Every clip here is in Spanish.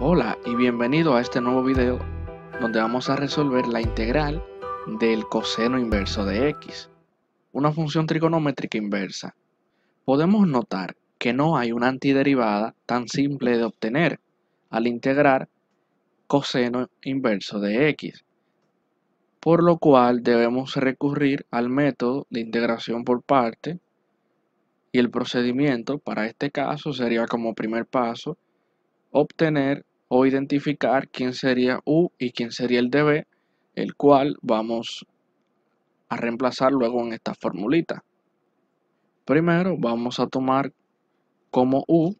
Hola y bienvenido a este nuevo video donde vamos a resolver la integral del coseno inverso de x, una función trigonométrica inversa. Podemos notar que no hay una antiderivada tan simple de obtener al integrar coseno inverso de x, por lo cual debemos recurrir al método de integración por parte y el procedimiento para este caso sería como primer paso obtener o identificar quién sería U y quién sería el DB, el cual vamos a reemplazar luego en esta formulita. Primero vamos a tomar como U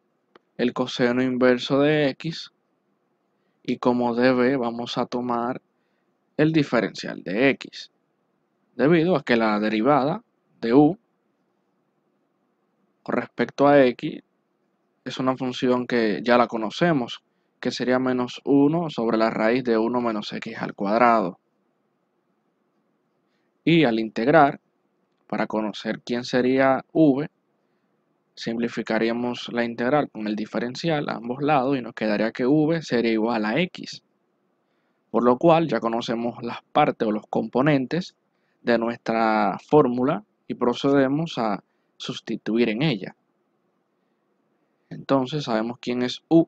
el coseno inverso de X y como DB vamos a tomar el diferencial de X, debido a que la derivada de U respecto a X es una función que ya la conocemos, que sería menos 1 sobre la raíz de 1 menos x al cuadrado. Y al integrar, para conocer quién sería v, simplificaríamos la integral con el diferencial a ambos lados y nos quedaría que v sería igual a x. Por lo cual ya conocemos las partes o los componentes de nuestra fórmula y procedemos a sustituir en ella. Entonces sabemos quién es U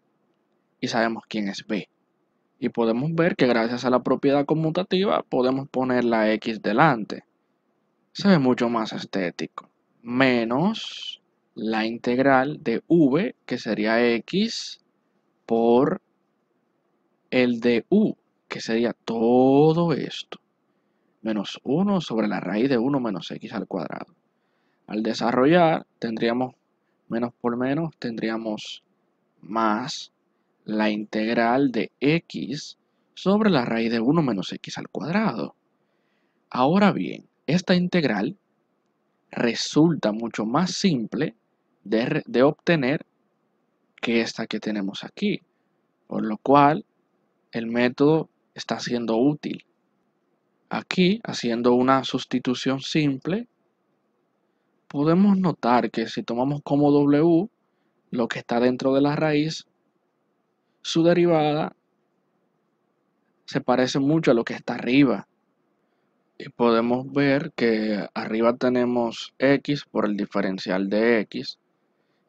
y sabemos quién es B. Y podemos ver que gracias a la propiedad conmutativa podemos poner la X delante. Se ve mucho más estético. Menos la integral de V, que sería X, por el de U, que sería todo esto. Menos 1 sobre la raíz de 1 menos X al cuadrado. Al desarrollar tendríamos menos por menos, tendríamos más la integral de x sobre la raíz de 1 menos x al cuadrado. Ahora bien, esta integral resulta mucho más simple de, de obtener que esta que tenemos aquí, por lo cual el método está siendo útil. Aquí, haciendo una sustitución simple, podemos notar que si tomamos como W lo que está dentro de la raíz, su derivada se parece mucho a lo que está arriba. Y podemos ver que arriba tenemos x por el diferencial de x.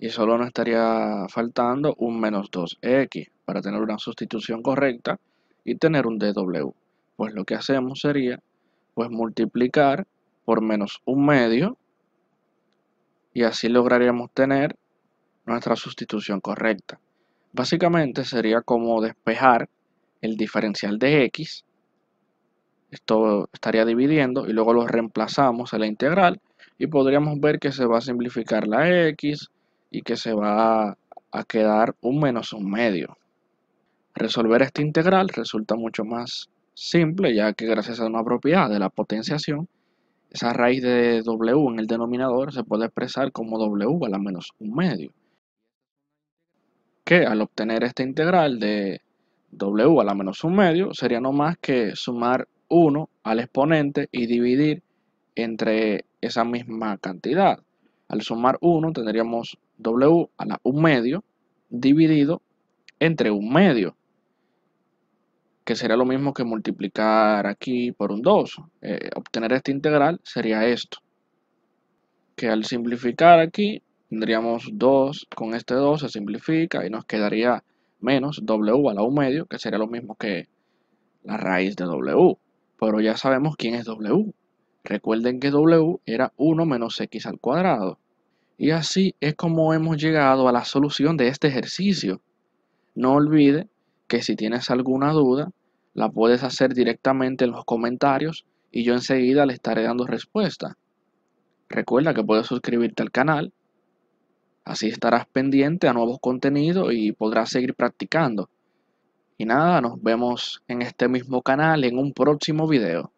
Y solo nos estaría faltando un menos 2x para tener una sustitución correcta y tener un dw. Pues lo que hacemos sería pues multiplicar por menos un medio y así lograríamos tener nuestra sustitución correcta. Básicamente sería como despejar el diferencial de x, esto estaría dividiendo y luego lo reemplazamos a la integral y podríamos ver que se va a simplificar la x y que se va a quedar un menos un medio. Resolver esta integral resulta mucho más simple ya que gracias a una propiedad de la potenciación esa raíz de W en el denominador se puede expresar como W a la menos un medio. Que al obtener esta integral de W a la menos un medio sería no más que sumar 1 al exponente y dividir entre esa misma cantidad. Al sumar 1 tendríamos W a la un medio dividido entre un medio que sería lo mismo que multiplicar aquí por un 2. Eh, obtener esta integral sería esto, que al simplificar aquí tendríamos 2 con este 2, se simplifica y nos quedaría menos w a la 1 medio, que sería lo mismo que la raíz de w. Pero ya sabemos quién es w. Recuerden que w era 1 menos x al cuadrado. Y así es como hemos llegado a la solución de este ejercicio. No olvide que si tienes alguna duda, la puedes hacer directamente en los comentarios y yo enseguida le estaré dando respuesta. Recuerda que puedes suscribirte al canal, así estarás pendiente a nuevos contenidos y podrás seguir practicando. Y nada, nos vemos en este mismo canal en un próximo video.